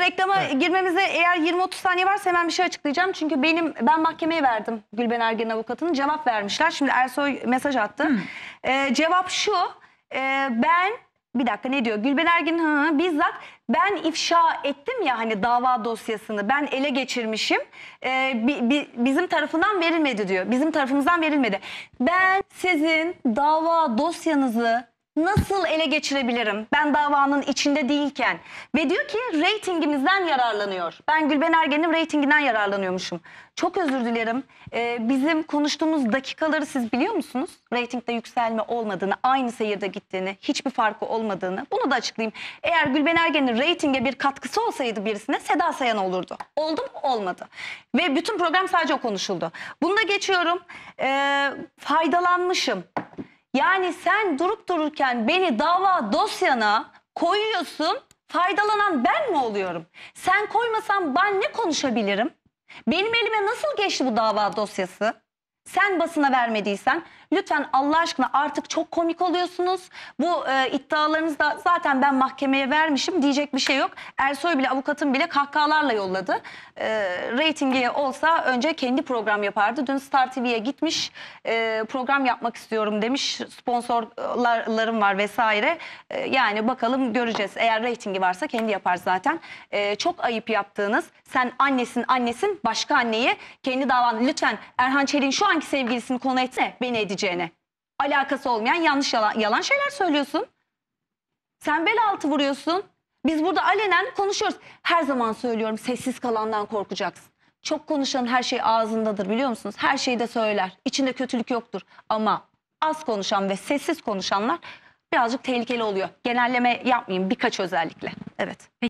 Reklama evet. girmemize eğer 20-30 saniye varsa hemen bir şey açıklayacağım. Çünkü benim ben mahkemeye verdim Gülben Ergen avukatını. Cevap vermişler. Şimdi Ersoy mesaj attı. Hmm. Ee, cevap şu. E, ben bir dakika ne diyor? Gülben Ergen hı, bizzat ben ifşa ettim ya hani dava dosyasını ben ele geçirmişim. Ee, bi, bi, bizim tarafından verilmedi diyor. Bizim tarafımızdan verilmedi. Ben sizin dava dosyanızı nasıl ele geçirebilirim? Ben davanın içinde değilken. Ve diyor ki reytingimizden yararlanıyor. Ben Gülben Ergen'in reytinginden yararlanıyormuşum. Çok özür dilerim. Ee, bizim konuştuğumuz dakikaları siz biliyor musunuz? Reytingde yükselme olmadığını, aynı seyirde gittiğini, hiçbir farkı olmadığını. Bunu da açıklayayım. Eğer Gülben Ergen'in reytinge bir katkısı olsaydı birisine Seda Sayan olurdu. Oldu mu? Olmadı. Ve bütün program sadece o konuşuldu. Bunu da geçiyorum. Ee, faydalanmışım yani sen durup dururken beni dava dosyana koyuyorsun faydalanan ben mi oluyorum? Sen koymasan ben ne konuşabilirim? Benim elime nasıl geçti bu dava dosyası? Sen basına vermediysen Lütfen Allah aşkına artık çok komik oluyorsunuz. Bu e, iddialarınızda zaten ben mahkemeye vermişim diyecek bir şey yok. Ersoy bile avukatım bile kahkahalarla yolladı. E, reytingi olsa önce kendi program yapardı. Dün Star TV'ye gitmiş e, program yapmak istiyorum demiş. Sponsorlarım var vesaire. E, yani bakalım göreceğiz. Eğer reytingi varsa kendi yapar zaten. E, çok ayıp yaptığınız sen annesin annesin başka anneyi kendi davan. Lütfen Erhan Çelik'in şu anki sevgilisini konu etsene beni edecek söyleyeceğine. Alakası olmayan yanlış yalan, yalan şeyler söylüyorsun. Sen bel altı vuruyorsun. Biz burada alenen konuşuyoruz. Her zaman söylüyorum sessiz kalandan korkacaksın. Çok konuşan her şey ağzındadır biliyor musunuz? Her şeyi de söyler. İçinde kötülük yoktur. Ama az konuşan ve sessiz konuşanlar birazcık tehlikeli oluyor. Genelleme yapmayayım birkaç özellikle. Evet.